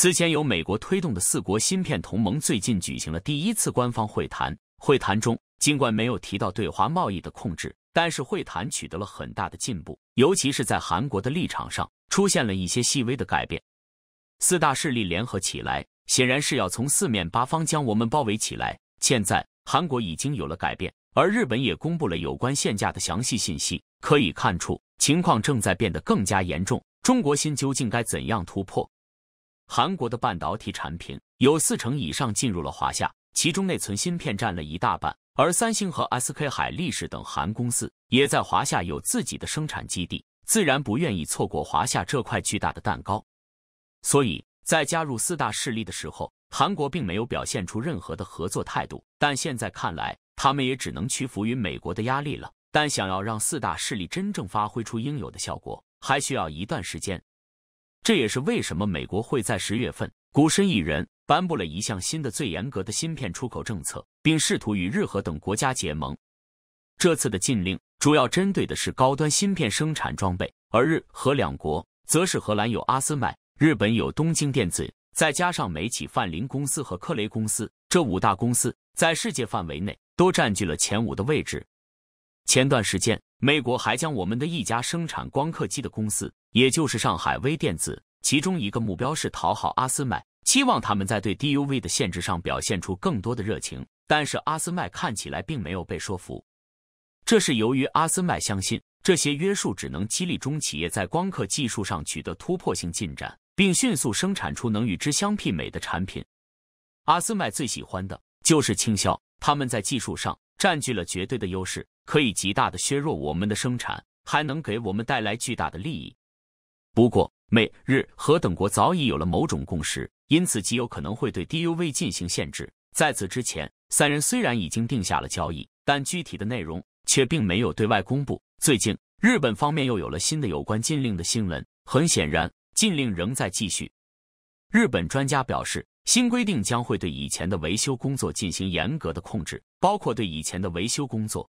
此前由美国推动的四国芯片同盟最近举行了第一次官方会谈。会谈中，尽管没有提到对华贸易的控制，但是会谈取得了很大的进步，尤其是在韩国的立场上出现了一些细微的改变。四大势力联合起来，显然是要从四面八方将我们包围起来。现在韩国已经有了改变，而日本也公布了有关限价的详细信息。可以看出，情况正在变得更加严重。中国芯究竟该怎样突破？韩国的半导体产品有四成以上进入了华夏，其中内存芯片占了一大半。而三星和 SK 海力士等韩公司也在华夏有自己的生产基地，自然不愿意错过华夏这块巨大的蛋糕。所以在加入四大势力的时候，韩国并没有表现出任何的合作态度。但现在看来，他们也只能屈服于美国的压力了。但想要让四大势力真正发挥出应有的效果，还需要一段时间。这也是为什么美国会在十月份孤身一人颁布了一项新的最严格的芯片出口政策，并试图与日、和等国家结盟。这次的禁令主要针对的是高端芯片生产装备，而日、荷两国则是荷兰有阿斯麦，日本有东京电子，再加上美企泛林公司和科雷公司，这五大公司在世界范围内都占据了前五的位置。前段时间，美国还将我们的一家生产光刻机的公司。也就是上海微电子，其中一个目标是讨好阿斯麦，期望他们在对 DUV 的限制上表现出更多的热情。但是阿斯麦看起来并没有被说服。这是由于阿斯麦相信这些约束只能激励中企业在光刻技术上取得突破性进展，并迅速生产出能与之相媲美的产品。阿斯麦最喜欢的就是倾销，他们在技术上占据了绝对的优势，可以极大的削弱我们的生产，还能给我们带来巨大的利益。不过，美、日、和等国早已有了某种共识，因此极有可能会对 DUV 进行限制。在此之前，三人虽然已经定下了交易，但具体的内容却并没有对外公布。最近，日本方面又有了新的有关禁令的新闻，很显然，禁令仍在继续。日本专家表示，新规定将会对以前的维修工作进行严格的控制，包括对以前的维修工作。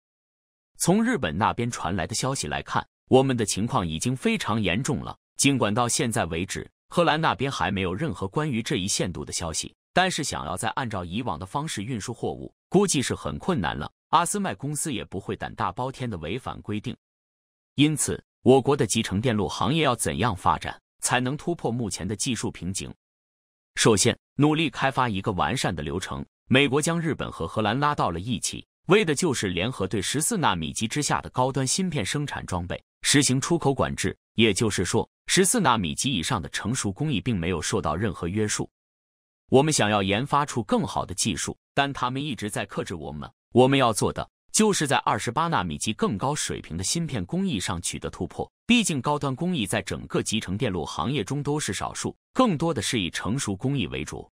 从日本那边传来的消息来看，我们的情况已经非常严重了。尽管到现在为止，荷兰那边还没有任何关于这一限度的消息，但是想要再按照以往的方式运输货物，估计是很困难了。阿斯麦公司也不会胆大包天的违反规定。因此，我国的集成电路行业要怎样发展，才能突破目前的技术瓶颈？首先，努力开发一个完善的流程。美国将日本和荷兰拉到了一起，为的就是联合对十四纳米级之下的高端芯片生产装备。实行出口管制，也就是说，十四纳米及以上的成熟工艺并没有受到任何约束。我们想要研发出更好的技术，但他们一直在克制我们。我们要做的就是在二十八纳米及更高水平的芯片工艺上取得突破。毕竟，高端工艺在整个集成电路行业中都是少数，更多的是以成熟工艺为主。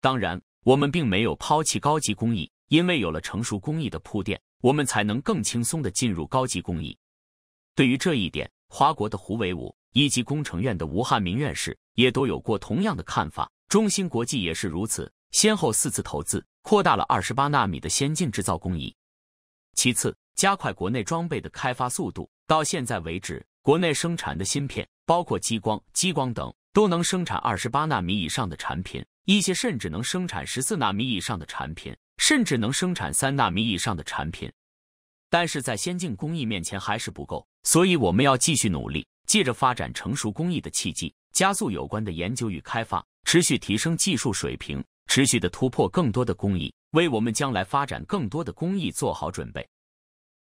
当然，我们并没有抛弃高级工艺，因为有了成熟工艺的铺垫，我们才能更轻松地进入高级工艺。对于这一点，华国的胡伟武、以及工程院的吴汉明院士也都有过同样的看法。中芯国际也是如此，先后四次投资，扩大了二十八纳米的先进制造工艺。其次，加快国内装备的开发速度。到现在为止，国内生产的芯片，包括激光、激光等，都能生产二十八纳米以上的产品，一些甚至能生产十四纳米以上的产品，甚至能生产三纳米以上的产品。但是在先进工艺面前，还是不够。所以，我们要继续努力，借着发展成熟工艺的契机，加速有关的研究与开发，持续提升技术水平，持续的突破更多的工艺，为我们将来发展更多的工艺做好准备。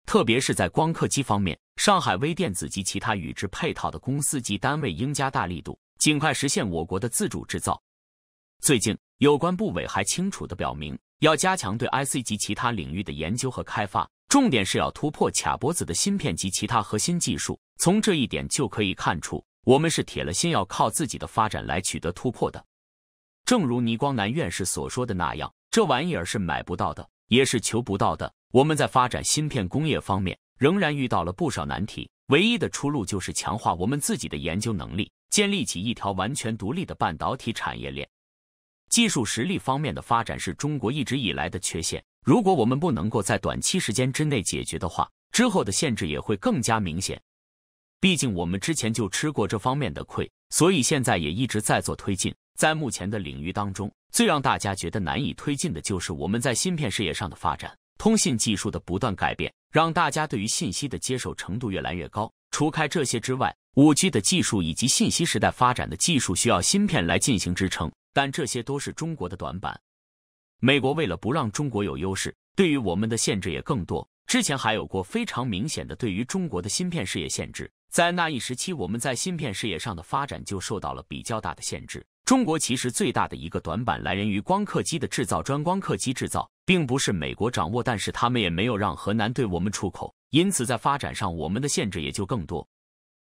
特别是在光刻机方面，上海微电子及其他与之配套的公司及单位应加大力度，尽快实现我国的自主制造。最近，有关部委还清楚地表明，要加强对 IC 及其他领域的研究和开发。重点是要突破卡脖子的芯片及其他核心技术。从这一点就可以看出，我们是铁了心要靠自己的发展来取得突破的。正如倪光南院士所说的那样，这玩意儿是买不到的，也是求不到的。我们在发展芯片工业方面仍然遇到了不少难题，唯一的出路就是强化我们自己的研究能力，建立起一条完全独立的半导体产业链。技术实力方面的发展是中国一直以来的缺陷。如果我们不能够在短期时间之内解决的话，之后的限制也会更加明显。毕竟我们之前就吃过这方面的亏，所以现在也一直在做推进。在目前的领域当中，最让大家觉得难以推进的就是我们在芯片事业上的发展。通信技术的不断改变，让大家对于信息的接受程度越来越高。除开这些之外，5G 的技术以及信息时代发展的技术需要芯片来进行支撑，但这些都是中国的短板。美国为了不让中国有优势，对于我们的限制也更多。之前还有过非常明显的对于中国的芯片事业限制，在那一时期，我们在芯片事业上的发展就受到了比较大的限制。中国其实最大的一个短板来源于光刻机的制造，专光刻机制造并不是美国掌握，但是他们也没有让河南对我们出口，因此在发展上我们的限制也就更多。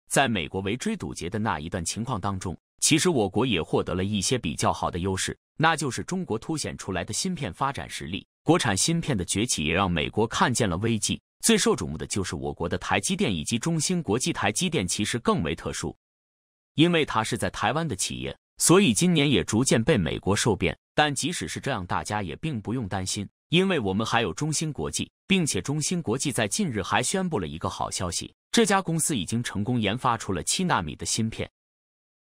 在美国围追堵截的那一段情况当中。其实我国也获得了一些比较好的优势，那就是中国凸显出来的芯片发展实力。国产芯片的崛起也让美国看见了危机。最受瞩目的就是我国的台积电以及中芯国际。台积电其实更为特殊，因为它是在台湾的企业，所以今年也逐渐被美国受骗。但即使是这样，大家也并不用担心，因为我们还有中芯国际，并且中芯国际在近日还宣布了一个好消息，这家公司已经成功研发出了七纳米的芯片。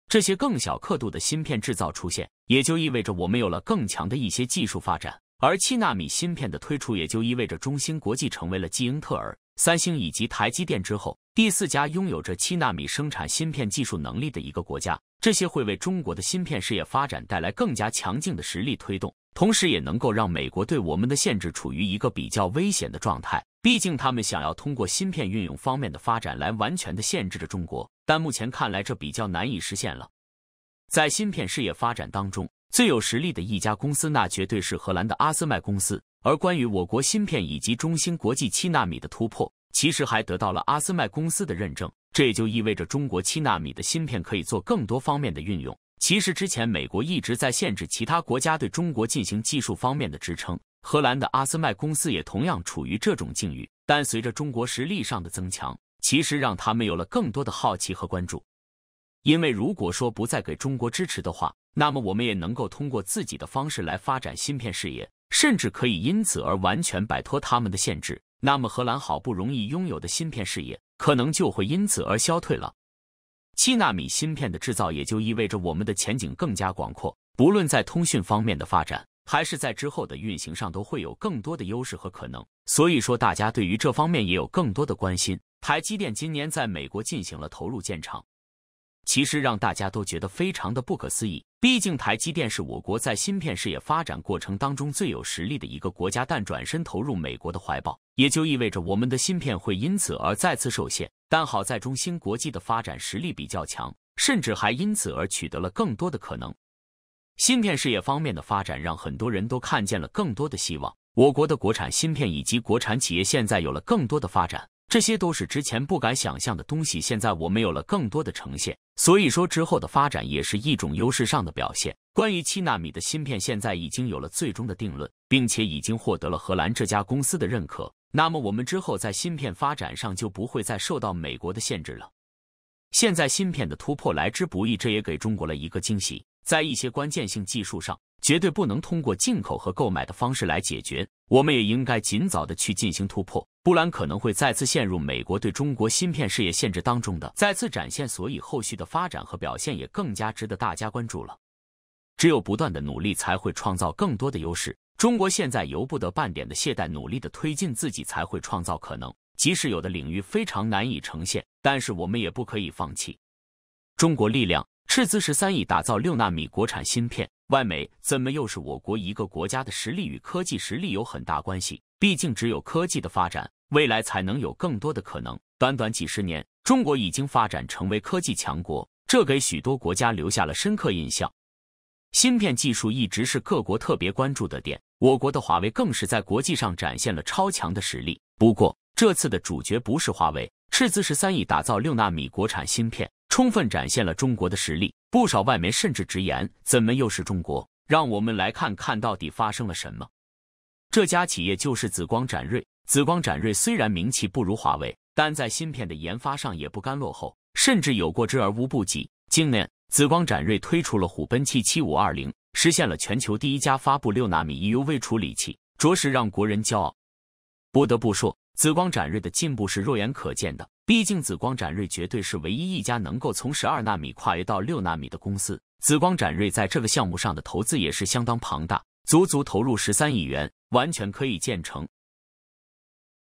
这些更小刻度的芯片制造出现，也就意味着我们有了更强的一些技术发展。而七纳米芯片的推出，也就意味着中芯国际成为了继英特尔、三星以及台积电之后第四家拥有着七纳米生产芯片技术能力的一个国家。这些会为中国的芯片事业发展带来更加强劲的实力推动，同时也能够让美国对我们的限制处于一个比较危险的状态。毕竟，他们想要通过芯片运用方面的发展来完全的限制着中国，但目前看来这比较难以实现了。在芯片事业发展当中，最有实力的一家公司，那绝对是荷兰的阿斯麦公司。而关于我国芯片以及中芯国际七纳米的突破，其实还得到了阿斯麦公司的认证。这也就意味着中国七纳米的芯片可以做更多方面的运用。其实之前，美国一直在限制其他国家对中国进行技术方面的支撑。荷兰的阿斯麦公司也同样处于这种境遇，但随着中国实力上的增强，其实让他们有了更多的好奇和关注。因为如果说不再给中国支持的话，那么我们也能够通过自己的方式来发展芯片事业，甚至可以因此而完全摆脱他们的限制。那么荷兰好不容易拥有的芯片事业，可能就会因此而消退了。七纳米芯片的制造也就意味着我们的前景更加广阔，不论在通讯方面的发展。还是在之后的运行上都会有更多的优势和可能，所以说大家对于这方面也有更多的关心。台积电今年在美国进行了投入建厂，其实让大家都觉得非常的不可思议。毕竟台积电是我国在芯片事业发展过程当中最有实力的一个国家，但转身投入美国的怀抱，也就意味着我们的芯片会因此而再次受限。但好在中芯国际的发展实力比较强，甚至还因此而取得了更多的可能。芯片事业方面的发展，让很多人都看见了更多的希望。我国的国产芯片以及国产企业现在有了更多的发展，这些都是之前不敢想象的东西。现在我们有了更多的呈现，所以说之后的发展也是一种优势上的表现。关于七纳米的芯片，现在已经有了最终的定论，并且已经获得了荷兰这家公司的认可。那么我们之后在芯片发展上就不会再受到美国的限制了。现在芯片的突破来之不易，这也给中国了一个惊喜。在一些关键性技术上，绝对不能通过进口和购买的方式来解决。我们也应该尽早的去进行突破。不然可能会再次陷入美国对中国芯片事业限制当中的再次展现。所以后续的发展和表现也更加值得大家关注了。只有不断的努力，才会创造更多的优势。中国现在由不得半点的懈怠，努力的推进自己，才会创造可能。即使有的领域非常难以呈现，但是我们也不可以放弃。中国力量。斥资十三亿打造六纳米国产芯片，外媒怎么又是我国一个国家的实力与科技实力有很大关系？毕竟只有科技的发展，未来才能有更多的可能。短短几十年，中国已经发展成为科技强国，这给许多国家留下了深刻印象。芯片技术一直是各国特别关注的点，我国的华为更是在国际上展现了超强的实力。不过这次的主角不是华为，斥资十三亿打造六纳米国产芯片。充分展现了中国的实力，不少外媒甚至直言：“怎么又是中国？”让我们来看看到底发生了什么。这家企业就是紫光展锐。紫光展锐虽然名气不如华为，但在芯片的研发上也不甘落后，甚至有过之而无不及。今年，紫光展锐推出了虎贲 T 七五二零，实现了全球第一家发布六纳米 EUV 处理器，着实让国人骄傲。不得不说，紫光展锐的进步是肉眼可见的。毕竟，紫光展锐绝对是唯一一家能够从十二纳米跨越到六纳米的公司。紫光展锐在这个项目上的投资也是相当庞大，足足投入十三亿元，完全可以建成。